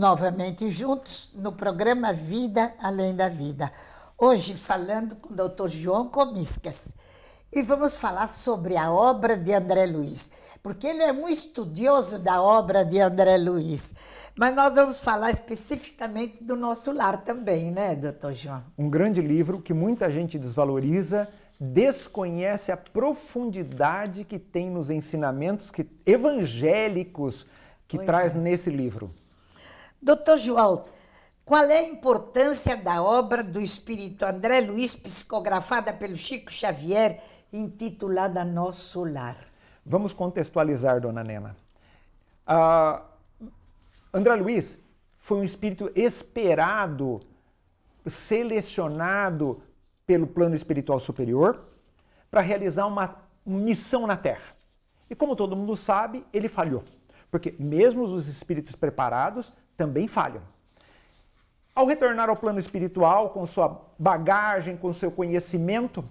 novamente juntos no programa Vida Além da Vida. Hoje falando com o Dr. João Comiscas. E vamos falar sobre a obra de André Luiz, porque ele é um estudioso da obra de André Luiz. Mas nós vamos falar especificamente do nosso lar também, né, doutor João? Um grande livro que muita gente desvaloriza, desconhece a profundidade que tem nos ensinamentos que, evangélicos que pois traz é. nesse livro. Doutor João, qual é a importância da obra do espírito André Luiz, psicografada pelo Chico Xavier, intitulada Nosso Lar? Vamos contextualizar, dona Nena. Uh, André Luiz foi um espírito esperado, selecionado pelo plano espiritual superior para realizar uma missão na Terra. E como todo mundo sabe, ele falhou. Porque mesmo os espíritos preparados também falham. Ao retornar ao plano espiritual, com sua bagagem, com seu conhecimento,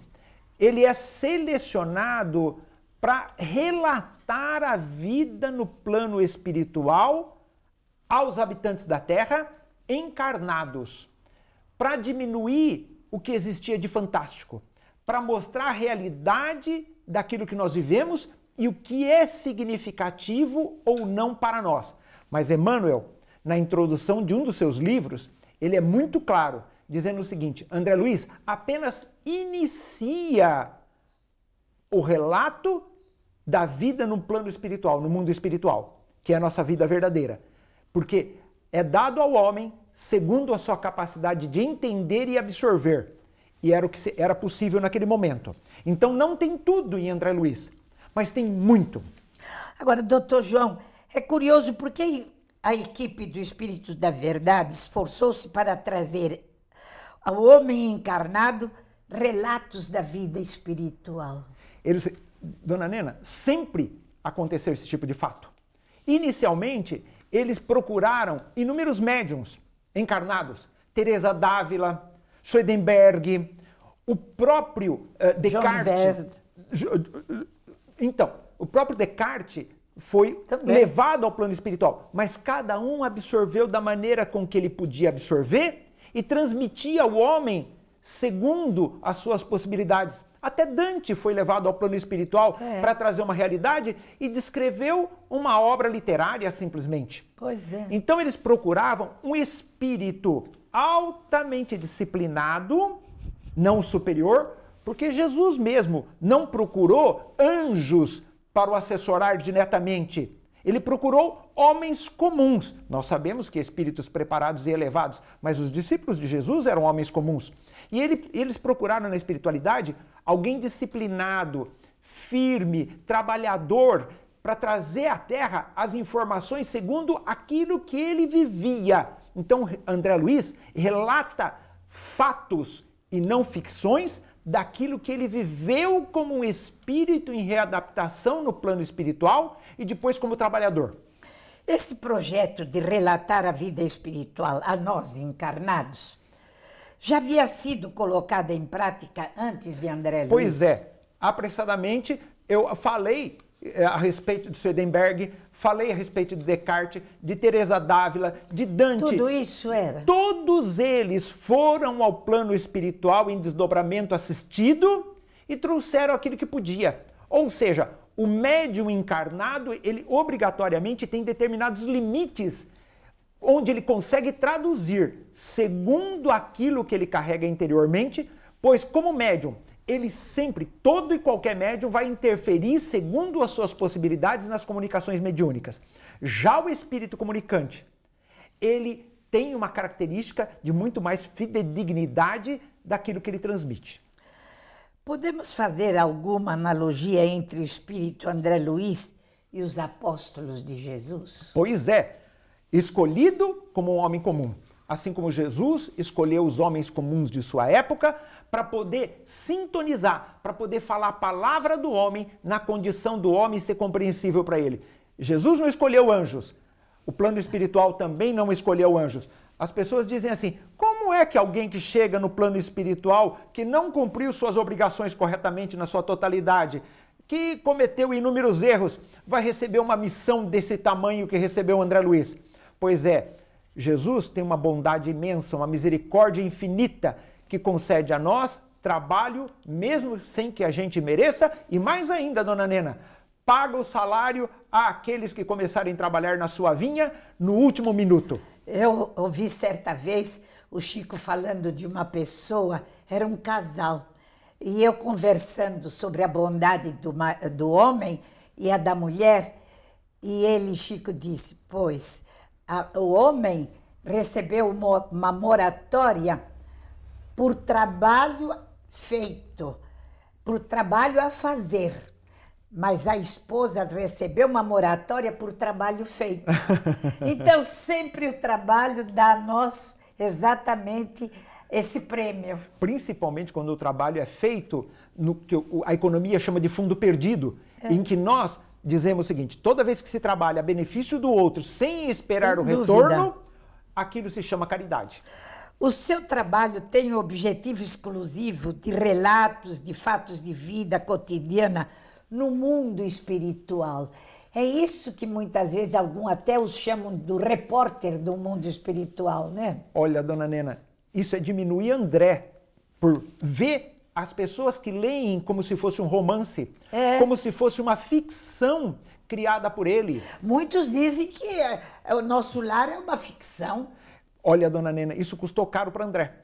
ele é selecionado para relatar a vida no plano espiritual aos habitantes da Terra encarnados, para diminuir o que existia de fantástico, para mostrar a realidade daquilo que nós vivemos e o que é significativo ou não para nós. Mas Emmanuel na introdução de um dos seus livros, ele é muito claro, dizendo o seguinte: André Luiz apenas inicia o relato da vida no plano espiritual, no mundo espiritual, que é a nossa vida verdadeira. Porque é dado ao homem segundo a sua capacidade de entender e absorver. E era o que era possível naquele momento. Então não tem tudo em André Luiz, mas tem muito. Agora, doutor João, é curioso porque a equipe do Espírito da Verdade esforçou-se para trazer ao homem encarnado relatos da vida espiritual. Eles, dona Nena, sempre aconteceu esse tipo de fato. Inicialmente, eles procuraram inúmeros médiums encarnados, Teresa Dávila, Schoedenberg, o próprio uh, Descartes. Eh, então, o próprio Descartes foi Também. levado ao plano espiritual, mas cada um absorveu da maneira com que ele podia absorver e transmitia ao homem segundo as suas possibilidades. Até Dante foi levado ao plano espiritual é. para trazer uma realidade e descreveu uma obra literária simplesmente. Pois é. Então eles procuravam um espírito altamente disciplinado, não superior, porque Jesus mesmo não procurou anjos para o assessorar diretamente. Ele procurou homens comuns. Nós sabemos que espíritos preparados e elevados, mas os discípulos de Jesus eram homens comuns. E ele, eles procuraram na espiritualidade alguém disciplinado, firme, trabalhador, para trazer à Terra as informações segundo aquilo que ele vivia. Então, André Luiz relata fatos e não ficções daquilo que ele viveu como um espírito em readaptação no plano espiritual e depois como trabalhador. Esse projeto de relatar a vida espiritual a nós encarnados já havia sido colocado em prática antes de André Luiz. Pois é, apressadamente eu falei é, a respeito de Swedenberg, falei a respeito de Descartes, de Teresa Dávila, de Dante. Tudo isso era. Todos eles foram ao plano espiritual em desdobramento assistido e trouxeram aquilo que podia. Ou seja, o médium encarnado, ele obrigatoriamente tem determinados limites onde ele consegue traduzir segundo aquilo que ele carrega interiormente, pois como médium, ele sempre, todo e qualquer médium vai interferir segundo as suas possibilidades nas comunicações mediúnicas. Já o espírito comunicante, ele tem uma característica de muito mais fidedignidade daquilo que ele transmite. Podemos fazer alguma analogia entre o espírito André Luiz e os apóstolos de Jesus? Pois é, escolhido como um homem comum, assim como Jesus escolheu os homens comuns de sua época para poder sintonizar, para poder falar a palavra do homem na condição do homem ser compreensível para ele. Jesus não escolheu anjos. O plano espiritual também não escolheu anjos. As pessoas dizem assim: como é que alguém que chega no plano espiritual, que não cumpriu suas obrigações corretamente na sua totalidade, que cometeu inúmeros erros, vai receber uma missão desse tamanho que recebeu André Luiz? Pois é, Jesus tem uma bondade imensa, uma misericórdia infinita que concede a nós trabalho mesmo sem que a gente mereça e mais ainda, dona Nena, paga o salário àqueles que começarem a trabalhar na sua vinha no último minuto. Eu ouvi certa vez o Chico falando de uma pessoa, era um casal, e eu conversando sobre a bondade do, do homem e a da mulher, e ele, Chico, disse: Pois, a, o homem recebeu uma, uma moratória por trabalho feito, por trabalho a fazer. Mas a esposa recebeu uma moratória por trabalho feito. Então, sempre o trabalho dá a nós exatamente esse prêmio. Principalmente quando o trabalho é feito no que a economia chama de fundo perdido, é. em que nós dizemos o seguinte: toda vez que se trabalha a benefício do outro sem esperar sem o dúvida. retorno, aquilo se chama caridade. O seu trabalho tem o objetivo exclusivo de relatos de fatos de vida cotidiana no mundo espiritual. É isso que muitas vezes algum até os chamam do repórter do mundo espiritual, né? Olha, dona Nena, isso é diminuir André por ver as pessoas que leem como se fosse um romance, é. como se fosse uma ficção criada por ele. Muitos dizem que é, é, o nosso lar é uma ficção. Olha, dona Nena, isso custou caro para André.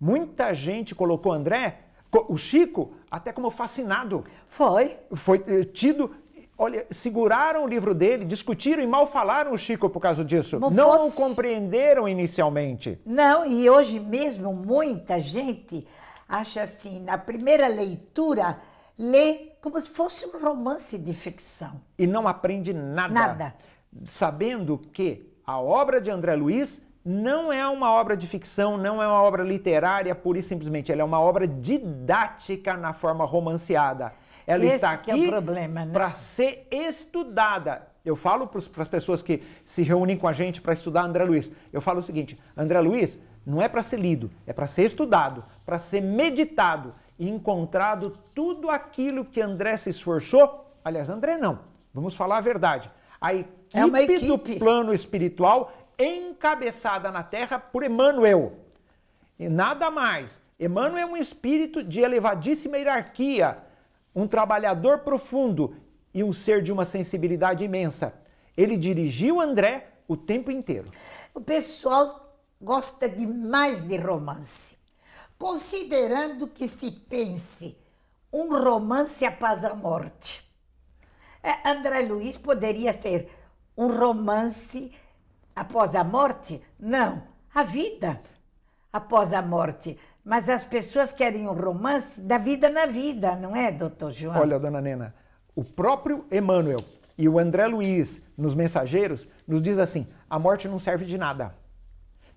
Muita gente colocou André, o Chico, até como fascinado. Foi. Foi eh, tido. Olha, seguraram o livro dele, discutiram e mal falaram o Chico por causa disso. Não, Não fosse... compreenderam inicialmente. Não, e hoje mesmo muita gente acha assim, na primeira leitura, lê como se fosse um romance de ficção. E não aprende nada. Nada. Sabendo que a obra de André Luiz não é uma obra de ficção, não é uma obra literária, pura e simplesmente. Ela é uma obra didática na forma romanceada. Ela Esse está é aqui é né? para ser estudada. Eu falo para as pessoas que se reúnem com a gente para estudar André Luiz. Eu falo o seguinte: André Luiz não é para ser lido, é para ser estudado, para ser meditado e encontrado tudo aquilo que André se esforçou. Aliás, André não, vamos falar a verdade. A equipe, é equipe. do plano espiritual encabeçada na terra por Emmanuel. E nada mais. Emmanuel é um espírito de elevadíssima hierarquia, um trabalhador profundo e um ser de uma sensibilidade imensa. Ele dirigiu André o tempo inteiro. O pessoal gosta demais de romance. Considerando que se pense um romance após a morte. É, André Luiz poderia ser um romance após a morte? Não, a vida após a morte. Mas as pessoas querem um romance da vida na vida, não é, doutor João? Olha, dona Nena, o próprio Emmanuel e o André Luiz, nos Mensageiros, nos diz assim: a morte não serve de nada.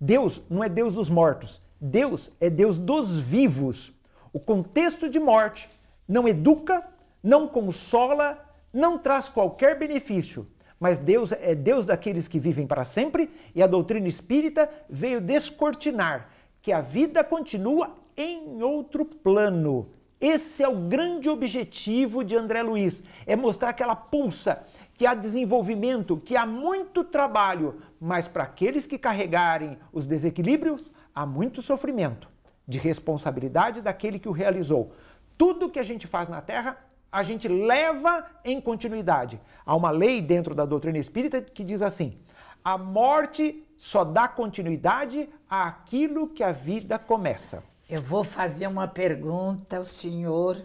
Deus não é Deus dos mortos, Deus é Deus dos vivos. O contexto de morte não educa, não consola, não traz qualquer benefício, mas Deus é Deus daqueles que vivem para sempre e a doutrina espírita veio descortinar que a vida continua em outro plano. Esse é o grande objetivo de André Luiz, é mostrar que ela pulsa, que há desenvolvimento, que há muito trabalho, mas para aqueles que carregarem os desequilíbrios, há muito sofrimento de responsabilidade daquele que o realizou. Tudo que a gente faz na Terra, a gente leva em continuidade. Há uma lei dentro da doutrina espírita que diz assim: a morte só dá continuidade àquilo que a vida começa. Eu vou fazer uma pergunta ao senhor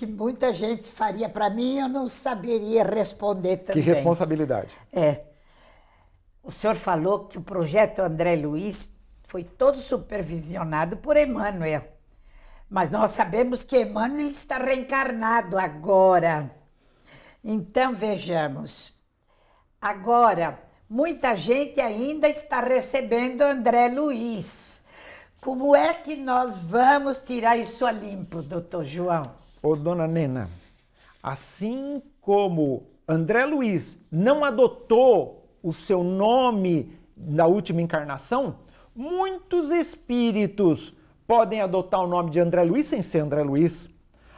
que muita gente faria para mim, eu não saberia responder também. Que responsabilidade. É. O senhor falou que o projeto André Luiz foi todo supervisionado por Emmanuel. Mas nós sabemos que Emmanuel está reencarnado agora. Então vejamos. Agora, muita gente ainda está recebendo André Luiz. Como é que nós vamos tirar isso a limpo, doutor João? Ô, dona Nena, assim como André Luiz não adotou o seu nome na última encarnação, muitos espíritos podem adotar o nome de André Luiz sem ser André Luiz.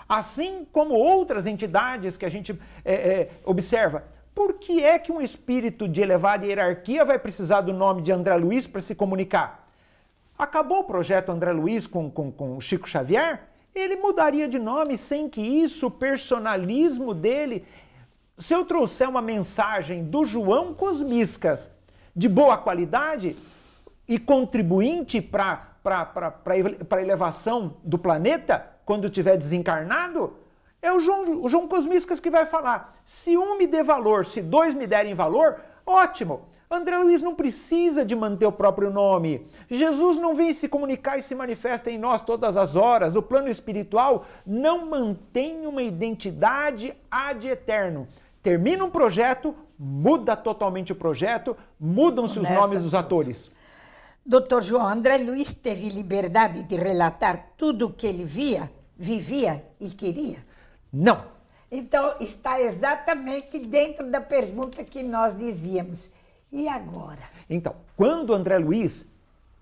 Assim como outras entidades que a gente é, é, observa. Por que é que um espírito de elevada hierarquia vai precisar do nome de André Luiz para se comunicar? Acabou o projeto André Luiz com, com, Chico Xavier? ele mudaria de nome sem que isso, o personalismo dele. Se eu trouxer uma mensagem do João Cosmiscas de boa qualidade e contribuinte para a elevação do planeta, quando tiver desencarnado, é o João, o João Cosmiscas que vai falar. Se um me dê valor, se dois me derem valor, ótimo. André Luiz não precisa de manter o próprio nome. Jesus não vem se comunicar e se manifesta em nós todas as horas. O plano espiritual não mantém uma identidade ad eterno. Termina um projeto, muda totalmente o projeto, mudam-se os nomes dos atores. Doutor João, André Luiz teve liberdade de relatar tudo o que ele via, vivia e queria? Não. Então, está exatamente dentro da pergunta que nós dizíamos e agora? Então, quando André Luiz,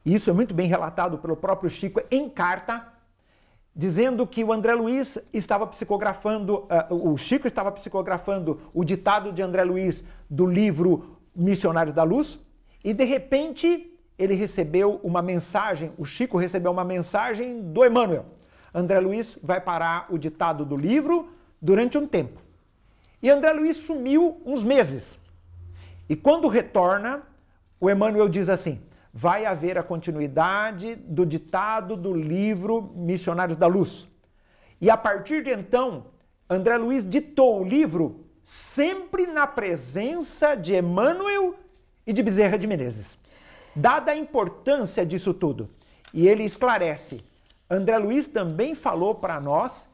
isso é muito bem relatado pelo próprio Chico em carta, dizendo que o André Luiz estava psicografando, uh, o Chico estava psicografando o ditado de André Luiz do livro Missionários da Luz, e de repente ele recebeu uma mensagem, o Chico recebeu uma mensagem do Emmanuel. André Luiz vai parar o ditado do livro durante um tempo. E André Luiz sumiu uns meses. E quando retorna, o Emmanuel diz assim: vai haver a continuidade do ditado do livro Missionários da Luz. E a partir de então, André Luiz ditou o livro sempre na presença de Emmanuel e de Bezerra de Menezes. Dada a importância disso tudo, e ele esclarece, André Luiz também falou para nós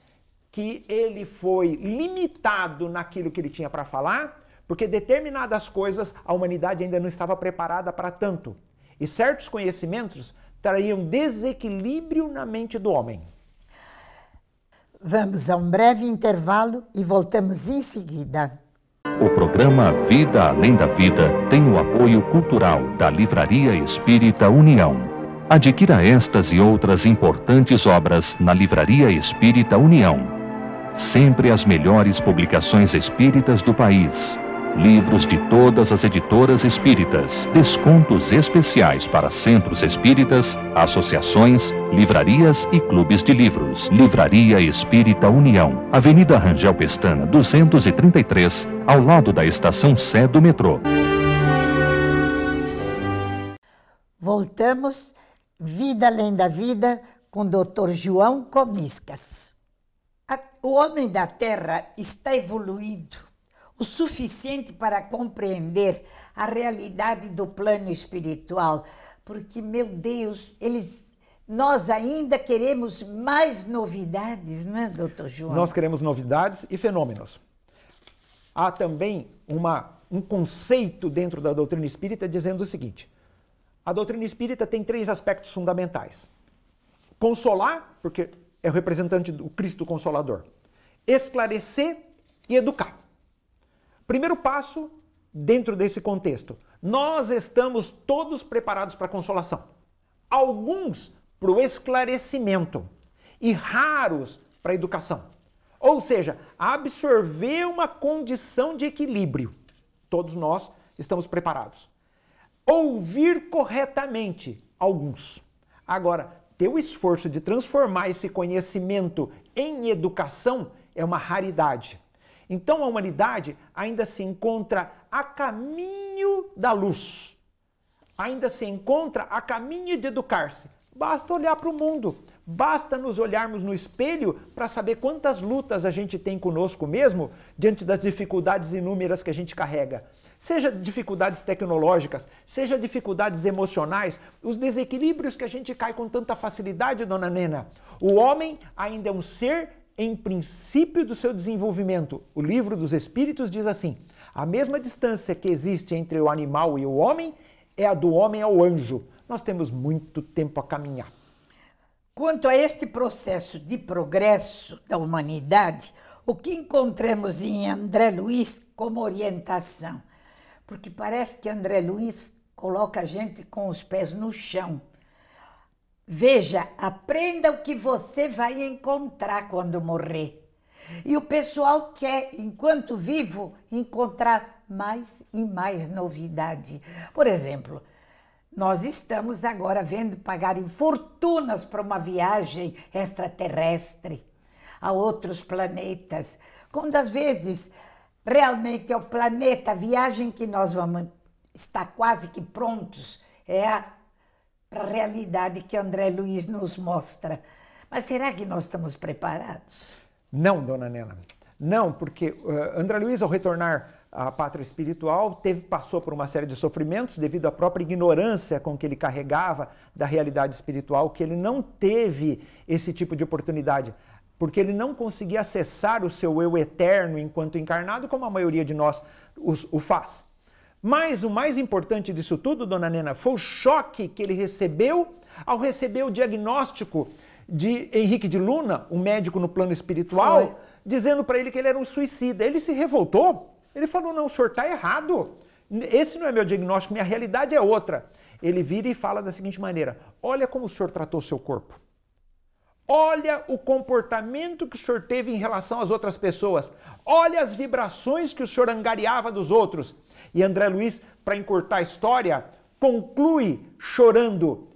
que ele foi limitado naquilo que ele tinha para falar porque determinadas coisas a humanidade ainda não estava preparada para tanto. E certos conhecimentos trariam desequilíbrio na mente do homem. Vamos a um breve intervalo e voltamos em seguida. O programa Vida Além da Vida tem o apoio cultural da Livraria Espírita União. Adquira estas e outras importantes obras na Livraria Espírita União. Sempre as melhores publicações espíritas do país livros de todas as editoras espíritas, descontos especiais para centros espíritas, associações, livrarias e clubes de livros. Livraria Espírita União, Avenida Rangel Pestana, 233, ao lado da estação Sé do metrô. Voltamos, Vida Além da Vida, com Dr. João Comiscas. O homem da Terra está evoluindo o suficiente para compreender a realidade do plano espiritual, porque meu Deus, eles nós ainda queremos mais novidades, né, doutor João? Nós queremos novidades e fenômenos. Há também uma, um conceito dentro da doutrina espírita dizendo o seguinte: a doutrina espírita tem três aspectos fundamentais. Consolar, porque é o representante do Cristo Consolador. Esclarecer e educar. Primeiro passo dentro desse contexto. Nós estamos todos preparados para a consolação. Alguns para o esclarecimento e raros para a educação. Ou seja, absorver uma condição de equilíbrio. Todos nós estamos preparados. Ouvir corretamente, alguns. Agora, ter o esforço de transformar esse conhecimento em educação é uma raridade. Então a humanidade ainda se encontra a caminho da luz, ainda se encontra a caminho de educar-se. Basta olhar para o mundo, basta nos olharmos no espelho para saber quantas lutas a gente tem conosco mesmo diante das dificuldades inúmeras que a gente carrega. Seja dificuldades tecnológicas, seja dificuldades emocionais, os desequilíbrios que a gente cai com tanta facilidade, dona Nena. O homem ainda é um ser em princípio do seu desenvolvimento. O livro dos Espíritos diz assim: a mesma distância que existe entre o animal e o homem é a do homem ao anjo. Nós temos muito tempo a caminhar. Quanto a este processo de progresso da humanidade, o que encontramos em André Luiz como orientação? Porque parece que André Luiz coloca a gente com os pés no chão Veja, aprenda o que você vai encontrar quando morrer. E o pessoal quer, enquanto vivo, encontrar mais e mais novidade. Por exemplo, nós estamos agora vendo pagarem fortunas para uma viagem extraterrestre a outros planetas, quando às vezes realmente é o planeta, a viagem que nós vamos estar quase que prontos, é a para a realidade que André Luiz nos mostra. Mas será que nós estamos preparados? Não, dona Nena. Não, porque uh, André Luiz, ao retornar à pátria espiritual, teve, passou por uma série de sofrimentos devido à própria ignorância com que ele carregava da realidade espiritual, que ele não teve esse tipo de oportunidade porque ele não conseguia acessar o seu eu eterno enquanto encarnado, como a maioria de nós o, o faz. Mas o mais importante disso tudo, dona Nena, foi o choque que ele recebeu ao receber o diagnóstico de Henrique de Luna, um médico no plano espiritual, foi. dizendo para ele que ele era um suicida. Ele se revoltou. Ele falou: não, o senhor está errado. Esse não é meu diagnóstico, minha realidade é outra. Ele vira e fala da seguinte maneira: olha como o senhor tratou seu corpo. Olha o comportamento que o senhor teve em relação às outras pessoas. Olha as vibrações que o senhor angariava dos outros. E André Luiz, para encurtar a história, conclui chorando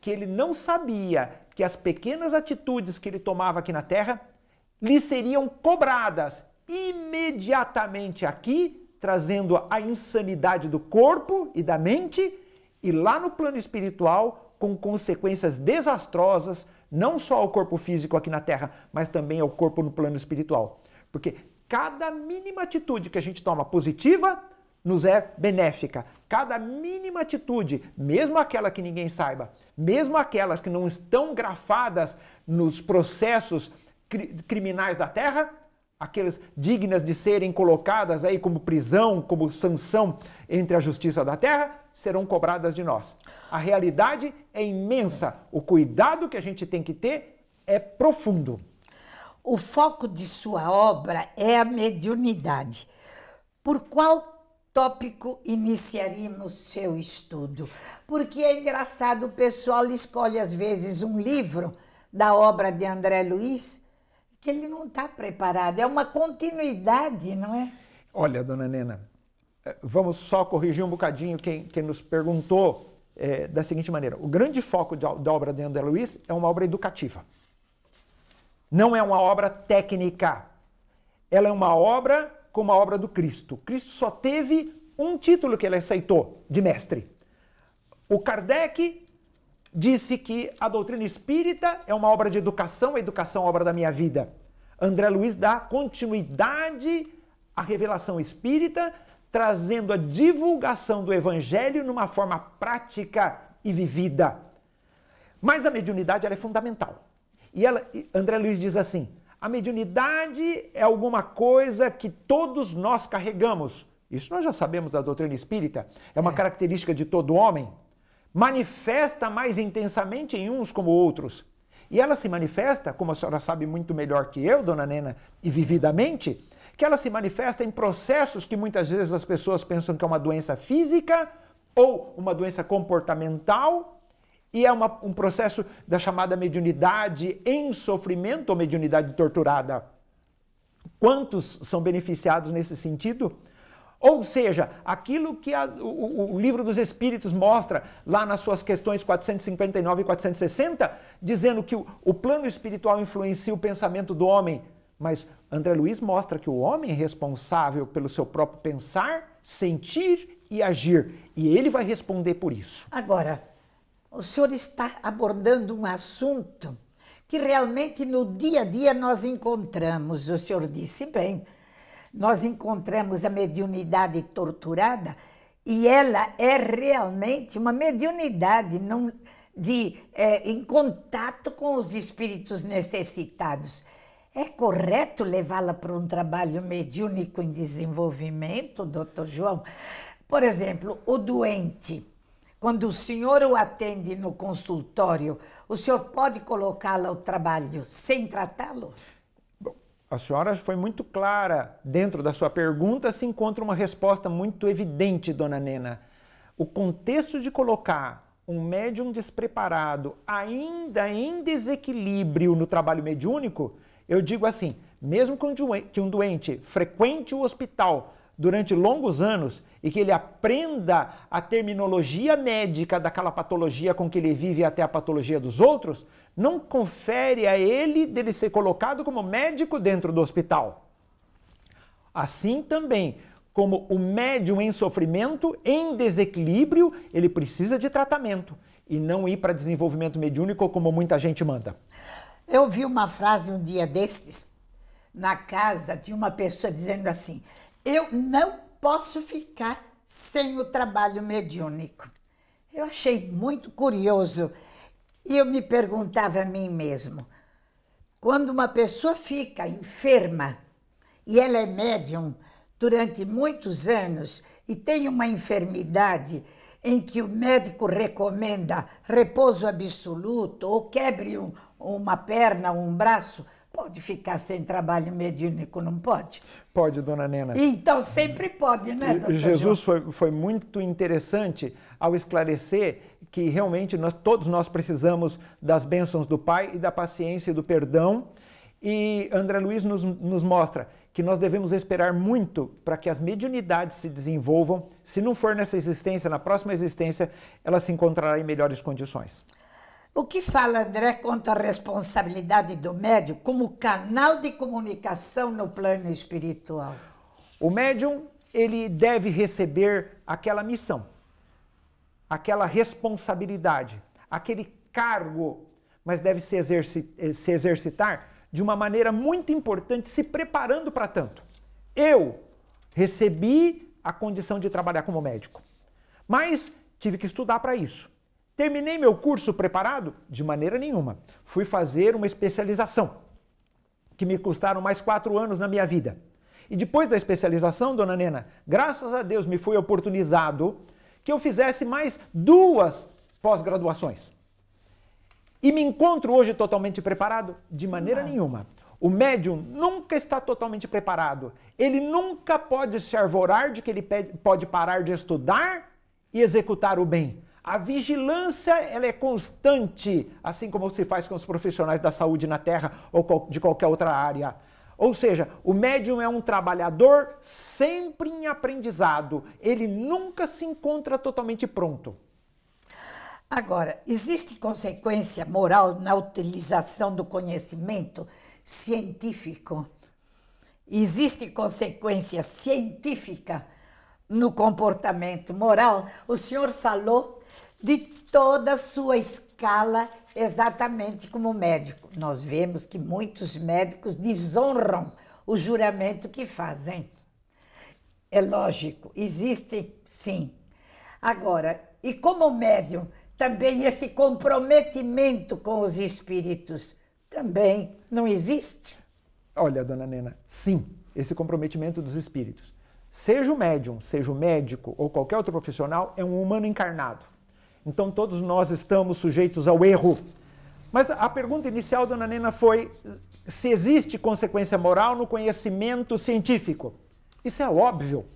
que ele não sabia que as pequenas atitudes que ele tomava aqui na terra lhe seriam cobradas imediatamente aqui, trazendo a insanidade do corpo e da mente, e lá no plano espiritual, com consequências desastrosas, não só ao corpo físico aqui na Terra, mas também ao corpo no plano espiritual. Porque cada mínima atitude que a gente toma positiva nos é benéfica. Cada mínima atitude, mesmo aquela que ninguém saiba, mesmo aquelas que não estão grafadas nos processos cri criminais da terra, aquelas dignas de serem colocadas aí como prisão, como sanção entre a justiça da terra, serão cobradas de nós. A realidade é imensa. O cuidado que a gente tem que ter é profundo. O foco de sua obra é a mediunidade. Por qual tópico iniciaríamos seu estudo? Porque é engraçado, o pessoal escolhe às vezes um livro da obra de André Luiz que ele não está preparado, é uma continuidade, não é? Olha, dona Nena, eh, vamos só corrigir um bocadinho quem, quem nos perguntou é, da seguinte maneira: o grande foco de, da obra de André Luiz é uma obra educativa. Não é uma obra técnica. Ela é uma obra como a obra do Cristo. Cristo só teve um título que ele aceitou de mestre. O Kardec disse que a doutrina espírita é uma obra de educação, a educação é obra da minha vida. André Luiz dá continuidade à revelação espírita, trazendo a divulgação do evangelho numa forma prática e vivida. Mas a mediunidade é fundamental. E ela, André Luiz diz assim: a mediunidade é alguma coisa que todos nós carregamos. Isso nós já sabemos da doutrina espírita. É uma é. característica de todo homem. Manifesta mais intensamente em uns como outros. E ela se manifesta, como a senhora sabe muito melhor que eu, dona Nena, e vividamente, que ela se manifesta em processos que muitas vezes as pessoas pensam que é uma doença física ou uma doença comportamental, e é uma, um processo da chamada mediunidade em sofrimento ou mediunidade torturada. Quantos são beneficiados nesse sentido? Ou seja, aquilo que a, o, o, livro dos Espíritos mostra lá nas suas questões 459 e 460, dizendo que o, o plano espiritual influencia o pensamento do homem. Mas André Luiz mostra que o homem é responsável pelo seu próprio pensar, sentir e agir. E ele vai responder por isso. Agora, o senhor está abordando um assunto que realmente no dia a dia nós encontramos, o senhor disse bem, nós encontramos a mediunidade torturada e ela é realmente uma mediunidade não, de, é, em contato com os espíritos necessitados. É correto levá-la para um trabalho mediúnico em desenvolvimento, doutor João? Por exemplo, o doente quando o senhor o atende no consultório, o senhor pode colocá-la ao trabalho sem tratá-lo? A senhora foi muito clara. Dentro da sua pergunta se encontra uma resposta muito evidente, dona Nena. O contexto de colocar um médium despreparado, ainda em desequilíbrio no trabalho mediúnico, eu digo assim: mesmo que um doente frequente o hospital durante longos anos e que ele aprenda a terminologia médica daquela patologia com que ele vive até a patologia dos outros, não confere a ele dele ser colocado como médico dentro do hospital. Assim também, como o médium em sofrimento, em desequilíbrio, ele precisa de tratamento e não ir para desenvolvimento mediúnico como muita gente manda. Eu vi uma frase um dia destes, na casa, tinha uma pessoa dizendo assim: eu não posso ficar sem o trabalho mediúnico. Eu achei muito curioso e eu me perguntava a mim mesmo: quando uma pessoa fica enferma e ela é médium durante muitos anos e tem uma enfermidade em que o médico recomenda repouso absoluto ou quebre um, uma perna, um braço, Pode ficar sem trabalho mediúnico, não pode? Pode, dona Nena. Então sempre pode, né, doutor Jesus João? foi, foi muito interessante ao esclarecer que realmente nós, todos nós precisamos das bênçãos do Pai e da paciência e do perdão. E André Luiz nos, nos mostra que nós devemos esperar muito para que as mediunidades se desenvolvam. Se não for nessa existência, na próxima existência, ela se encontrará em melhores condições. O que fala André quanto à responsabilidade do médium como canal de comunicação no plano espiritual? O médium, ele deve receber aquela missão, aquela responsabilidade, aquele cargo, mas deve se, exerci eh, se exercitar de uma maneira muito importante, se preparando para tanto. Eu recebi a condição de trabalhar como médico, mas tive que estudar para isso Terminei meu curso preparado? De maneira nenhuma. Fui fazer uma especialização, que me custaram mais quatro anos na minha vida. E depois da especialização, dona Nena, graças a Deus me foi oportunizado que eu fizesse mais duas pós-graduações. E me encontro hoje totalmente preparado? De maneira Não. nenhuma. O médium nunca está totalmente preparado. Ele nunca pode se arvorar de que ele pode parar de estudar e executar o bem. A vigilância ela é constante, assim como se faz com os profissionais da saúde na Terra ou de qualquer outra área. Ou seja, o médium é um trabalhador sempre em aprendizado, ele nunca se encontra totalmente pronto. Agora, existe consequência moral na utilização do conhecimento científico? Existe consequência científica no comportamento moral? O senhor falou de toda a sua escala, exatamente como médico. Nós vemos que muitos médicos desonram o juramento que fazem. É lógico, existem sim. Agora, e como médium, também esse comprometimento com os espíritos também não existe? Olha, dona Nena, sim, esse comprometimento dos espíritos. Seja o médium, seja o médico ou qualquer outro profissional, é um humano encarnado. Então todos nós estamos sujeitos ao erro. Mas a pergunta inicial, dona Nena, foi se existe consequência moral no conhecimento científico. Isso é óbvio.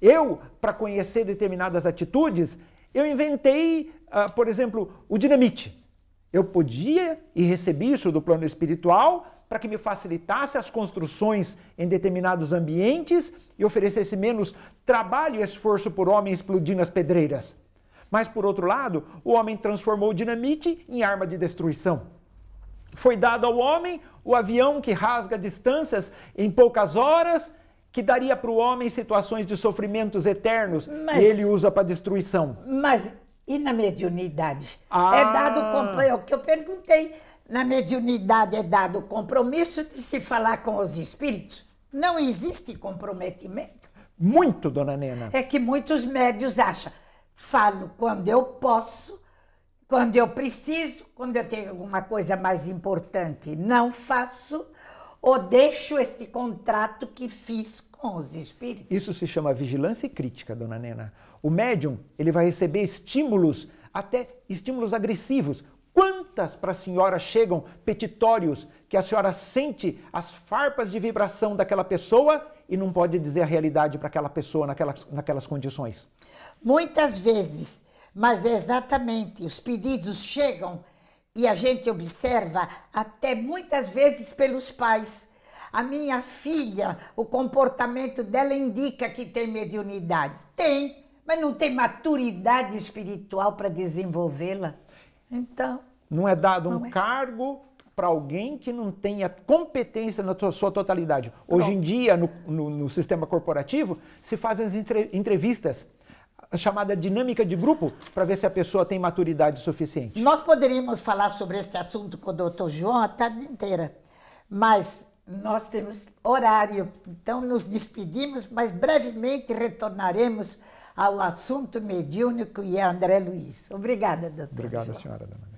Eu, para conhecer determinadas atitudes, eu inventei, uh, por exemplo, o dinamite. Eu podia e recebi isso do plano espiritual para que me facilitasse as construções em determinados ambientes e oferecesse menos trabalho e esforço por homem explodindo as pedreiras. Mas, por outro lado, o homem transformou o dinamite em arma de destruição. Foi dado ao homem o avião que rasga distâncias em poucas horas, que daria para o homem situações de sofrimentos eternos, mas, e ele usa para destruição. Mas e na mediunidade? É ah. É dado o que eu perguntei. Na mediunidade é dado o compromisso de se falar com os espíritos? Não existe comprometimento. Muito, dona Nena. É que muitos médios acham falo quando eu posso, quando eu preciso, quando eu tenho alguma coisa mais importante, não faço ou deixo esse contrato que fiz com os espíritos. Isso se chama vigilância e crítica, dona Nena. O médium, ele vai receber estímulos, até estímulos agressivos. Quantas para a senhora chegam petitórios que a senhora sente as farpas de vibração daquela pessoa e não pode dizer a realidade para aquela pessoa naquelas, naquelas condições? Muitas vezes, mas é exatamente, os pedidos chegam e a gente observa até muitas vezes pelos pais. A minha filha, o comportamento dela indica que tem mediunidade. Tem, mas não tem maturidade espiritual para desenvolvê-la. Então. Não é dado não um é. cargo para alguém que não tenha competência na sua totalidade. Hoje em dia, no, no, no, sistema corporativo, se fazem as entre, entrevistas a chamada dinâmica de grupo para ver se a pessoa tem maturidade suficiente. Nós poderíamos falar sobre este assunto com o doutor João a tarde inteira, mas nós temos horário, então nos despedimos, mas brevemente retornaremos ao assunto mediúnico e a André Luiz. Obrigada, doutor. Obrigada, senhora.